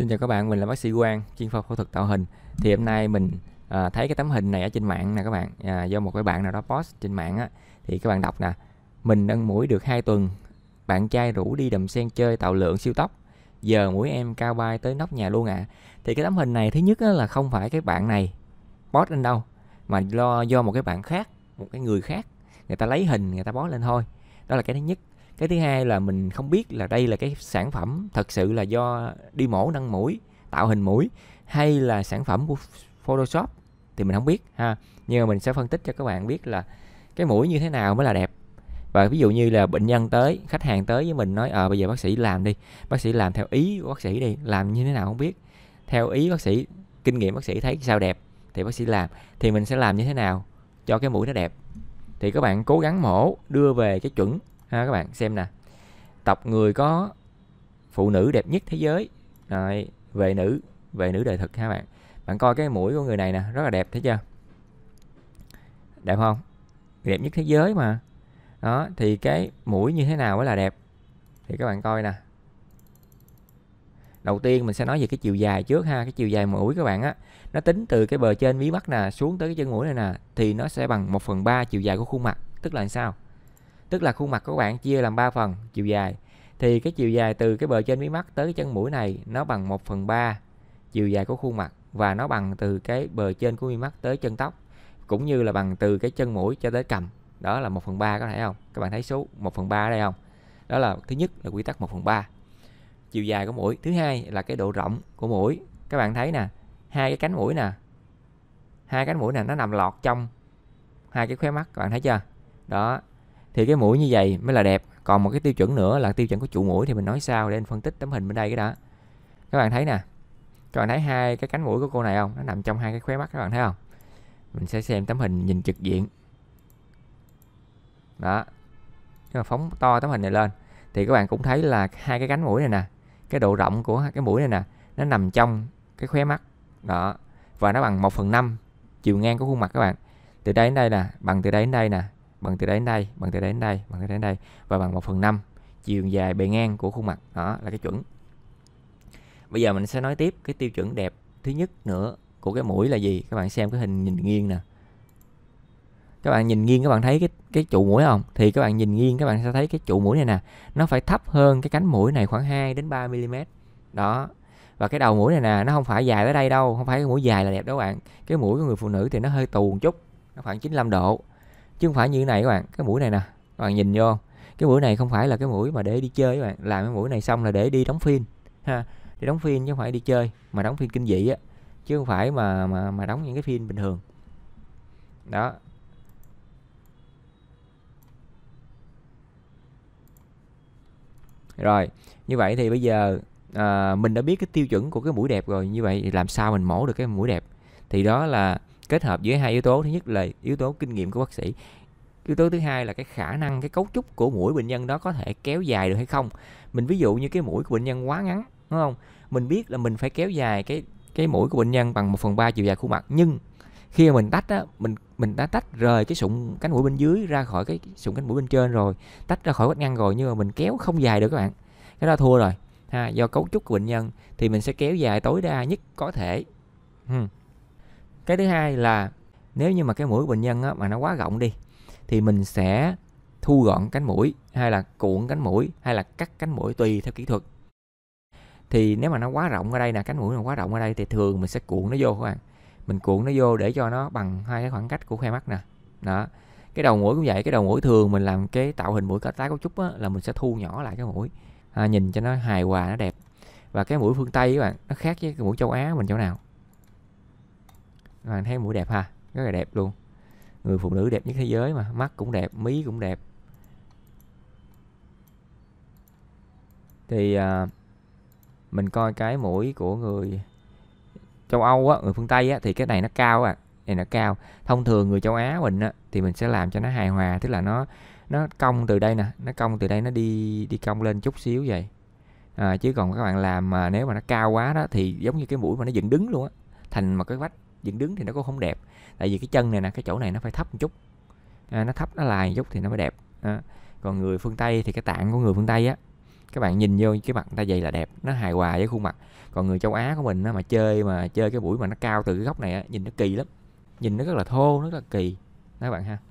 Xin chào các bạn, mình là bác sĩ Quang, chuyên khoa phẫu thuật tạo hình. Thì hôm nay mình à, thấy cái tấm hình này ở trên mạng nè các bạn, à, do một cái bạn nào đó post trên mạng á thì các bạn đọc nè. Mình nâng mũi được 2 tuần, bạn trai rủ đi đầm sen chơi tạo lượng siêu tóc. Giờ mũi em cao bay tới nóc nhà luôn ạ. À. Thì cái tấm hình này thứ nhất á, là không phải cái bạn này post lên đâu mà do do một cái bạn khác, một cái người khác người ta lấy hình người ta post lên thôi. Đó là cái thứ nhất cái thứ hai là mình không biết là đây là cái sản phẩm thật sự là do đi mổ nâng mũi tạo hình mũi hay là sản phẩm của photoshop thì mình không biết ha nhưng mà mình sẽ phân tích cho các bạn biết là cái mũi như thế nào mới là đẹp và ví dụ như là bệnh nhân tới khách hàng tới với mình nói ờ à, bây giờ bác sĩ làm đi bác sĩ làm theo ý của bác sĩ đi làm như thế nào không biết theo ý bác sĩ kinh nghiệm bác sĩ thấy sao đẹp thì bác sĩ làm thì mình sẽ làm như thế nào cho cái mũi nó đẹp thì các bạn cố gắng mổ đưa về cái chuẩn ha các bạn xem nè tộc người có phụ nữ đẹp nhất thế giới rồi về nữ về nữ đời thực ha bạn bạn coi cái mũi của người này nè rất là đẹp thấy chưa đẹp không đẹp nhất thế giới mà đó thì cái mũi như thế nào mới là đẹp thì các bạn coi nè đầu tiên mình sẽ nói về cái chiều dài trước ha cái chiều dài mũi các bạn á nó tính từ cái bờ trên mí mắt nè xuống tới cái chân mũi này nè thì nó sẽ bằng 1 phần ba chiều dài của khuôn mặt tức là sao tức là khuôn mặt của bạn chia làm 3 phần chiều dài thì cái chiều dài từ cái bờ trên mí mắt tới chân mũi này nó bằng 1 phần 3 chiều dài của khuôn mặt và nó bằng từ cái bờ trên của mí mắt tới chân tóc cũng như là bằng từ cái chân mũi cho tới cằm đó là 1 phần 3 có thể không các bạn thấy số 1 phần 3 ở đây không đó là thứ nhất là quy tắc 1 phần 3 chiều dài của mũi thứ hai là cái độ rộng của mũi các bạn thấy nè hai cái cánh mũi nè hai cánh mũi nè nó nằm lọt trong hai cái khóe mắt các bạn thấy chưa đó thì cái mũi như vậy mới là đẹp còn một cái tiêu chuẩn nữa là tiêu chuẩn của trụ mũi thì mình nói sau để anh phân tích tấm hình bên đây cái đó các bạn thấy nè các bạn thấy hai cái cánh mũi của cô này không nó nằm trong hai cái khóe mắt các bạn thấy không mình sẽ xem tấm hình nhìn trực diện đó nhưng mà phóng to tấm hình này lên thì các bạn cũng thấy là hai cái cánh mũi này nè cái độ rộng của cái mũi này nè nó nằm trong cái khóe mắt đó và nó bằng 1 phần 5 chiều ngang của khuôn mặt các bạn từ đây đến đây nè bằng từ đây đến đây nè bằng từ đến đây bằng từ đến đây bằng từ đến đây và bằng 1 phần 5 chiều dài bề ngang của khuôn mặt đó là cái chuẩn bây giờ mình sẽ nói tiếp cái tiêu chuẩn đẹp thứ nhất nữa của cái mũi là gì các bạn xem cái hình nhìn nghiêng nè các bạn nhìn nghiêng các bạn thấy cái cái trụ mũi không thì các bạn nhìn nghiêng các bạn sẽ thấy cái trụ mũi này nè nó phải thấp hơn cái cánh mũi này khoảng 2 đến 3 mm đó và cái đầu mũi này nè nó không phải dài tới đây đâu không phải cái mũi dài là đẹp đâu bạn cái mũi của người phụ nữ thì nó hơi tù một chút nó khoảng 95 độ chứ không phải như thế này các bạn cái mũi này nè các bạn nhìn vô cái mũi này không phải là cái mũi mà để đi chơi các bạn làm cái mũi này xong là để đi đóng phim ha để đóng phim chứ không phải đi chơi mà đóng phim kinh dị á chứ không phải mà mà mà đóng những cái phim bình thường đó rồi như vậy thì bây giờ à, mình đã biết cái tiêu chuẩn của cái mũi đẹp rồi như vậy làm sao mình mổ được cái mũi đẹp thì đó là kết hợp với hai yếu tố thứ nhất là yếu tố kinh nghiệm của bác sĩ yếu tố thứ hai là cái khả năng cái cấu trúc của mũi bệnh nhân đó có thể kéo dài được hay không mình ví dụ như cái mũi của bệnh nhân quá ngắn đúng không mình biết là mình phải kéo dài cái cái mũi của bệnh nhân bằng 1 phần ba chiều dài khuôn mặt nhưng khi mà mình tách á mình mình đã tách rời cái sụn cánh mũi bên dưới ra khỏi cái sụn cánh mũi bên trên rồi tách ra khỏi vách ngăn rồi nhưng mà mình kéo không dài được các bạn cái đó thua rồi ha do cấu trúc của bệnh nhân thì mình sẽ kéo dài tối đa nhất có thể hmm cái thứ hai là nếu như mà cái mũi của bệnh nhân á, mà nó quá rộng đi thì mình sẽ thu gọn cánh mũi hay là cuộn cánh mũi hay là cắt cánh mũi tùy theo kỹ thuật thì nếu mà nó quá rộng ở đây nè cánh mũi nó quá rộng ở đây thì thường mình sẽ cuộn nó vô các bạn mình cuộn nó vô để cho nó bằng hai cái khoảng cách của khoe mắt nè đó cái đầu mũi cũng vậy cái đầu mũi thường mình làm cái tạo hình mũi cá tái có chút á, là mình sẽ thu nhỏ lại cái mũi à, nhìn cho nó hài hòa nó đẹp và cái mũi phương tây các bạn nó khác với cái mũi châu á mình chỗ nào bạn ờ, thấy mũi đẹp ha rất là đẹp luôn người phụ nữ đẹp nhất thế giới mà mắt cũng đẹp mí cũng đẹp thì à, mình coi cái mũi của người châu Âu á, người phương Tây á, thì cái này nó cao à này nó cao thông thường người châu Á mình á, thì mình sẽ làm cho nó hài hòa tức là nó nó cong từ đây nè nó cong từ đây nó đi đi cong lên chút xíu vậy à, chứ còn các bạn làm mà nếu mà nó cao quá đó thì giống như cái mũi mà nó dựng đứng luôn á thành một cái vách dựng đứng thì nó cũng không đẹp tại vì cái chân này nè cái chỗ này nó phải thấp một chút à, nó thấp nó lại một chút thì nó mới đẹp à, còn người phương tây thì cái tạng của người phương tây á các bạn nhìn vô cái mặt người ta vậy là đẹp nó hài hòa với khuôn mặt còn người châu á của mình á, mà chơi mà chơi cái buổi mà nó cao từ cái góc này á, nhìn nó kỳ lắm nhìn nó rất là thô rất là kỳ đó các bạn ha